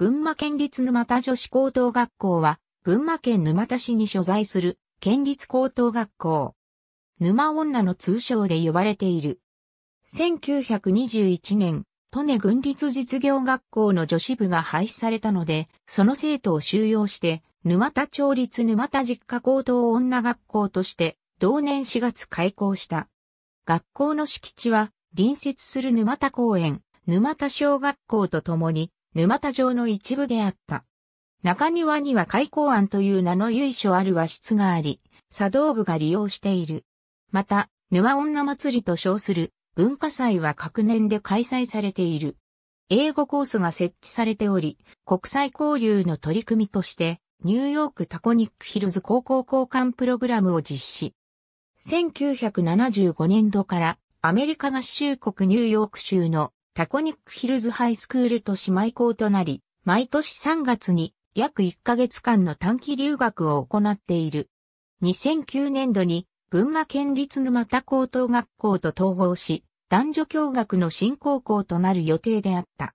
群馬県立沼田女子高等学校は、群馬県沼田市に所在する県立高等学校。沼女の通称で呼ばれている。1921年、利根軍立実業学校の女子部が廃止されたので、その生徒を収容して、沼田町立沼田実家高等女学校として、同年4月開校した。学校の敷地は、隣接する沼田公園、沼田小学校とともに、沼田城の一部であった。中庭には開港庵という名の由緒ある和室があり、茶道部が利用している。また、沼女祭りと称する文化祭は各年で開催されている。英語コースが設置されており、国際交流の取り組みとして、ニューヨークタコニックヒルズ高校交換プログラムを実施。1975年度からアメリカ合衆国ニューヨーク州のタコニックヒルズハイスクールと姉妹校となり、毎年3月に約1ヶ月間の短期留学を行っている。2009年度に群馬県立沼田高等学校と統合し、男女共学の新高校となる予定であった。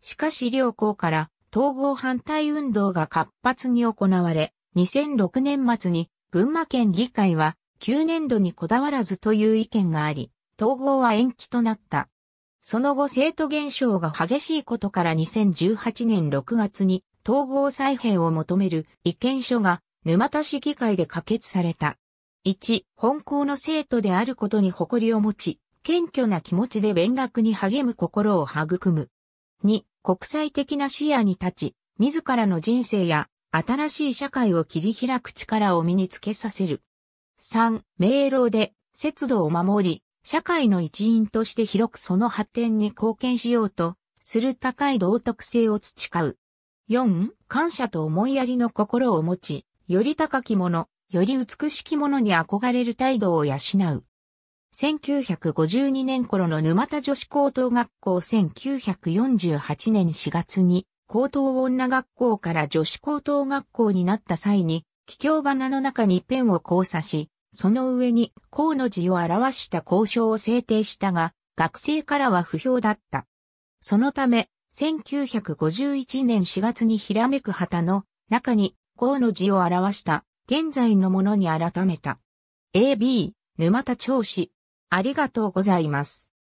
しかし両校から統合反対運動が活発に行われ、2006年末に群馬県議会は9年度にこだわらずという意見があり、統合は延期となった。その後生徒減少が激しいことから2018年6月に統合再編を求める意見書が沼田市議会で可決された。1、本校の生徒であることに誇りを持ち、謙虚な気持ちで勉学に励む心を育む。2、国際的な視野に立ち、自らの人生や新しい社会を切り開く力を身につけさせる。3、明朗で節度を守り、社会の一員として広くその発展に貢献しようと、する高い道徳性を培う。4、感謝と思いやりの心を持ち、より高きもの、より美しきものに憧れる態度を養う。1952年頃の沼田女子高等学校1948年4月に高等女学校から女子高等学校になった際に、桔梗花の中にペンを交差し、その上に河野寺を表した交渉を制定したが、学生からは不評だった。そのため、1951年4月にひらめく旗の中に河野寺を表した現在のものに改めた。AB、沼田調子。ありがとうございます。